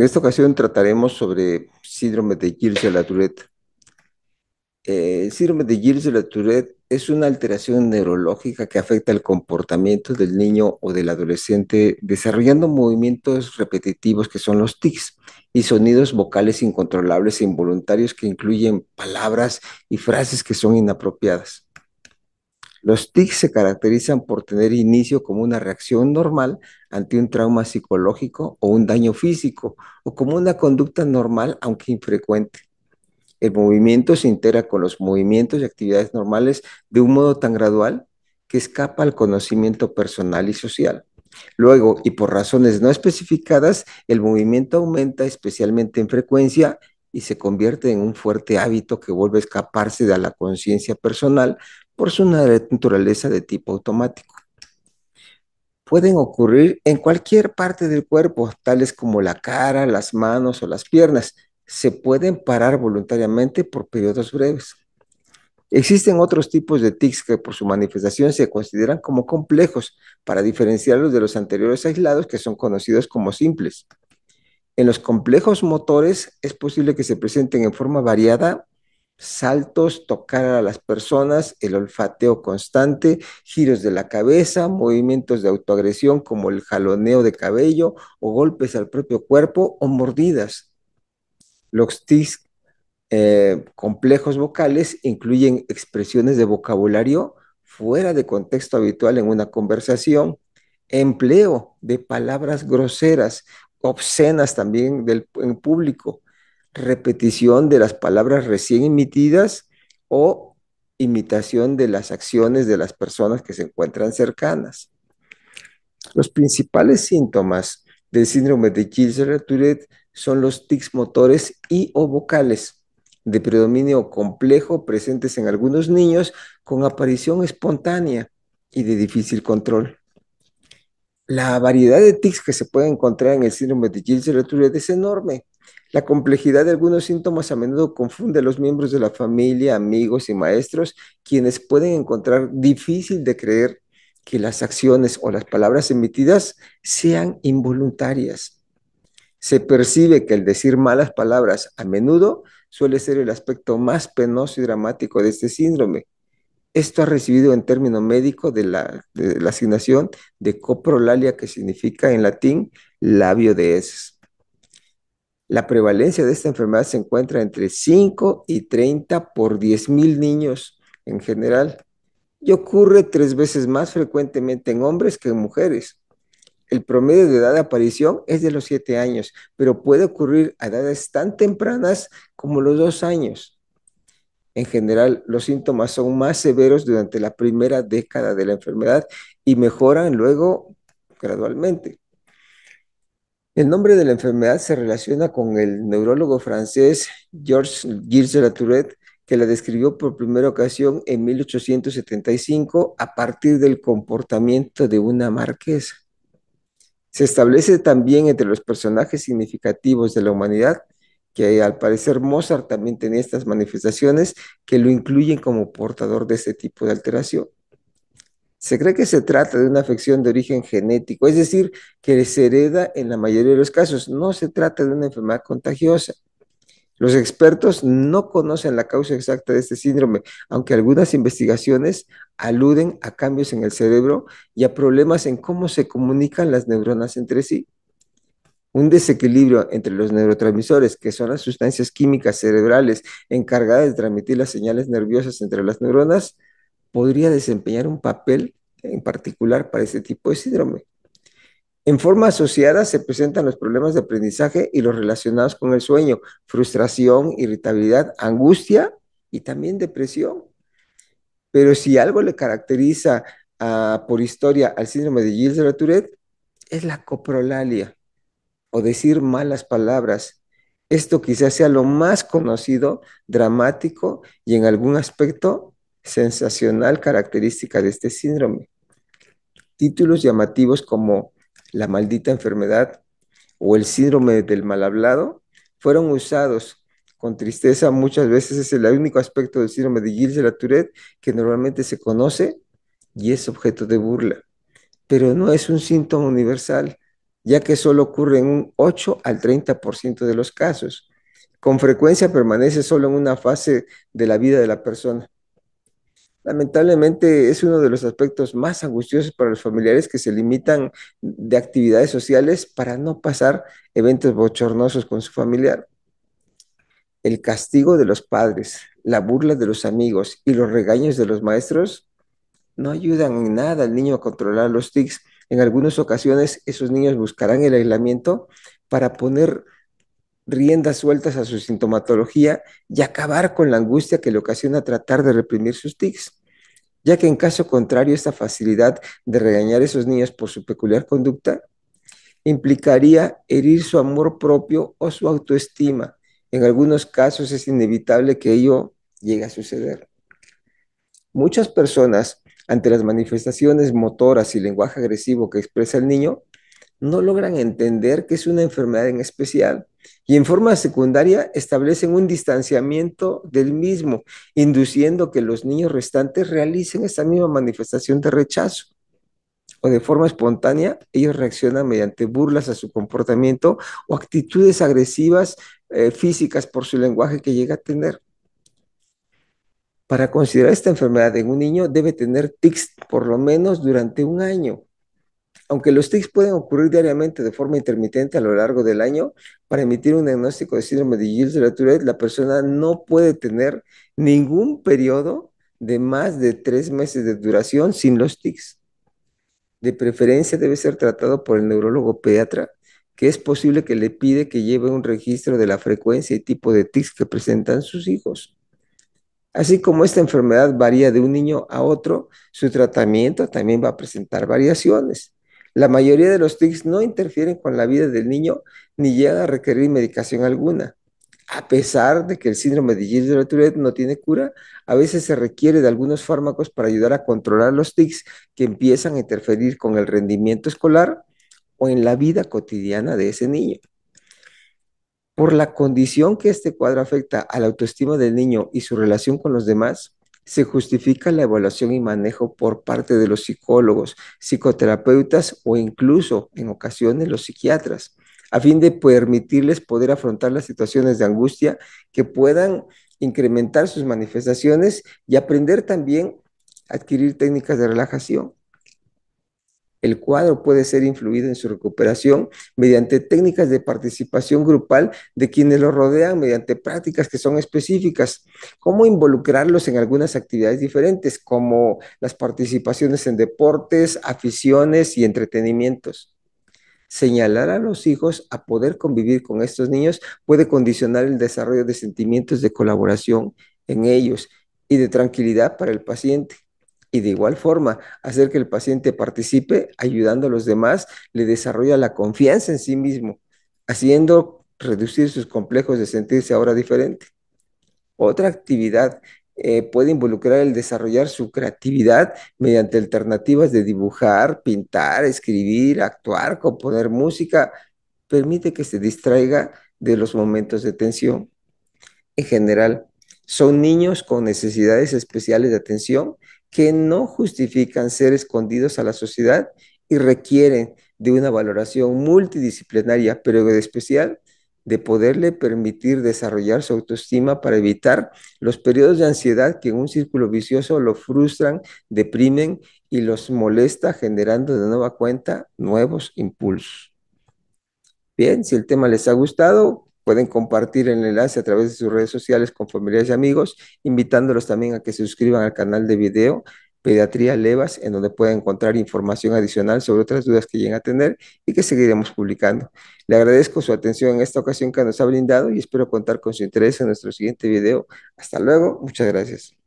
En esta ocasión trataremos sobre síndrome de Gilles de la Tourette. el eh, síndrome de Gilles de la Tourette es una alteración neurológica que afecta el comportamiento del niño o del adolescente desarrollando movimientos repetitivos que son los tics y sonidos vocales incontrolables e involuntarios que incluyen palabras y frases que son inapropiadas. Los TIC se caracterizan por tener inicio como una reacción normal ante un trauma psicológico o un daño físico, o como una conducta normal aunque infrecuente. El movimiento se integra con los movimientos y actividades normales de un modo tan gradual que escapa al conocimiento personal y social. Luego, y por razones no especificadas, el movimiento aumenta especialmente en frecuencia y se convierte en un fuerte hábito que vuelve a escaparse de la conciencia personal por su naturaleza de tipo automático. Pueden ocurrir en cualquier parte del cuerpo, tales como la cara, las manos o las piernas. Se pueden parar voluntariamente por periodos breves. Existen otros tipos de tics que por su manifestación se consideran como complejos para diferenciarlos de los anteriores aislados que son conocidos como simples. En los complejos motores es posible que se presenten en forma variada saltos, tocar a las personas, el olfateo constante, giros de la cabeza, movimientos de autoagresión como el jaloneo de cabello o golpes al propio cuerpo o mordidas. Los tics eh, complejos vocales incluyen expresiones de vocabulario fuera de contexto habitual en una conversación, empleo de palabras groseras, obscenas también en público, repetición de las palabras recién emitidas o imitación de las acciones de las personas que se encuentran cercanas. Los principales síntomas del síndrome de Gilles-Tourette son los tics motores y o vocales de predominio complejo presentes en algunos niños con aparición espontánea y de difícil control. La variedad de tics que se puede encontrar en el síndrome de Gilles-Tourette es enorme la complejidad de algunos síntomas a menudo confunde a los miembros de la familia, amigos y maestros, quienes pueden encontrar difícil de creer que las acciones o las palabras emitidas sean involuntarias. Se percibe que el decir malas palabras a menudo suele ser el aspecto más penoso y dramático de este síndrome. Esto ha recibido en término médico de la, asignación de coprolalia, que significa en latín labio de heces. La prevalencia de esta enfermedad se encuentra entre 5 y 30 por mil niños en general y ocurre tres veces más frecuentemente en hombres que en mujeres. El promedio de edad de aparición es de los 7 años, pero puede ocurrir a edades tan tempranas como los 2 años. En general, los síntomas son más severos durante la primera década de la enfermedad y mejoran luego gradualmente. El nombre de la enfermedad se relaciona con el neurólogo francés Georges Gilles de la Tourette, que la describió por primera ocasión en 1875 a partir del comportamiento de una marquesa. Se establece también entre los personajes significativos de la humanidad que al parecer Mozart también tenía estas manifestaciones que lo incluyen como portador de este tipo de alteración. Se cree que se trata de una afección de origen genético, es decir, que se hereda en la mayoría de los casos. No se trata de una enfermedad contagiosa. Los expertos no conocen la causa exacta de este síndrome, aunque algunas investigaciones aluden a cambios en el cerebro y a problemas en cómo se comunican las neuronas entre sí. Un desequilibrio entre los neurotransmisores, que son las sustancias químicas cerebrales encargadas de transmitir las señales nerviosas entre las neuronas, podría desempeñar un papel en particular para este tipo de síndrome. En forma asociada se presentan los problemas de aprendizaje y los relacionados con el sueño, frustración, irritabilidad, angustia y también depresión. Pero si algo le caracteriza ah, por historia al síndrome de Gilles de la Tourette, es la coprolalia o decir malas palabras. Esto quizás sea lo más conocido, dramático y en algún aspecto sensacional característica de este síndrome. Títulos llamativos como La maldita enfermedad o El síndrome del mal hablado fueron usados con tristeza muchas veces es el único aspecto del síndrome de Gilles de la Tourette que normalmente se conoce y es objeto de burla. Pero no es un síntoma universal, ya que solo ocurre en un 8 al 30% de los casos. Con frecuencia permanece solo en una fase de la vida de la persona lamentablemente es uno de los aspectos más angustiosos para los familiares que se limitan de actividades sociales para no pasar eventos bochornosos con su familiar. El castigo de los padres, la burla de los amigos y los regaños de los maestros no ayudan en nada al niño a controlar los tics. En algunas ocasiones esos niños buscarán el aislamiento para poner riendas sueltas a su sintomatología y acabar con la angustia que le ocasiona tratar de reprimir sus tics ya que en caso contrario esta facilidad de regañar a esos niños por su peculiar conducta implicaría herir su amor propio o su autoestima. En algunos casos es inevitable que ello llegue a suceder. Muchas personas, ante las manifestaciones motoras y lenguaje agresivo que expresa el niño, no logran entender que es una enfermedad en especial y en forma secundaria establecen un distanciamiento del mismo, induciendo que los niños restantes realicen esta misma manifestación de rechazo. O de forma espontánea, ellos reaccionan mediante burlas a su comportamiento o actitudes agresivas eh, físicas por su lenguaje que llega a tener. Para considerar esta enfermedad en un niño debe tener tics por lo menos durante un año aunque los tics pueden ocurrir diariamente de forma intermitente a lo largo del año, para emitir un diagnóstico de síndrome de Gilles de la Tourette, la persona no puede tener ningún periodo de más de tres meses de duración sin los tics. De preferencia debe ser tratado por el neurólogo pediatra, que es posible que le pide que lleve un registro de la frecuencia y tipo de tics que presentan sus hijos. Así como esta enfermedad varía de un niño a otro, su tratamiento también va a presentar variaciones. La mayoría de los tics no interfieren con la vida del niño ni llega a requerir medicación alguna. A pesar de que el síndrome de Gilles de Tourette no tiene cura, a veces se requiere de algunos fármacos para ayudar a controlar los tics que empiezan a interferir con el rendimiento escolar o en la vida cotidiana de ese niño. Por la condición que este cuadro afecta a la autoestima del niño y su relación con los demás, se justifica la evaluación y manejo por parte de los psicólogos, psicoterapeutas o incluso, en ocasiones, los psiquiatras, a fin de permitirles poder afrontar las situaciones de angustia que puedan incrementar sus manifestaciones y aprender también a adquirir técnicas de relajación. El cuadro puede ser influido en su recuperación mediante técnicas de participación grupal de quienes lo rodean, mediante prácticas que son específicas. ¿Cómo involucrarlos en algunas actividades diferentes, como las participaciones en deportes, aficiones y entretenimientos? Señalar a los hijos a poder convivir con estos niños puede condicionar el desarrollo de sentimientos de colaboración en ellos y de tranquilidad para el paciente y de igual forma hacer que el paciente participe ayudando a los demás, le desarrolla la confianza en sí mismo, haciendo reducir sus complejos de sentirse ahora diferente. Otra actividad eh, puede involucrar el desarrollar su creatividad mediante alternativas de dibujar, pintar, escribir, actuar, componer música. Permite que se distraiga de los momentos de tensión. En general, son niños con necesidades especiales de atención que no justifican ser escondidos a la sociedad y requieren de una valoración multidisciplinaria, pero especial de poderle permitir desarrollar su autoestima para evitar los periodos de ansiedad que en un círculo vicioso lo frustran, deprimen y los molesta generando de nueva cuenta nuevos impulsos. Bien, si el tema les ha gustado, Pueden compartir el enlace a través de sus redes sociales con familiares y amigos, invitándolos también a que se suscriban al canal de video Pediatría Levas, en donde pueden encontrar información adicional sobre otras dudas que lleguen a tener y que seguiremos publicando. Le agradezco su atención en esta ocasión que nos ha brindado y espero contar con su interés en nuestro siguiente video. Hasta luego, muchas gracias.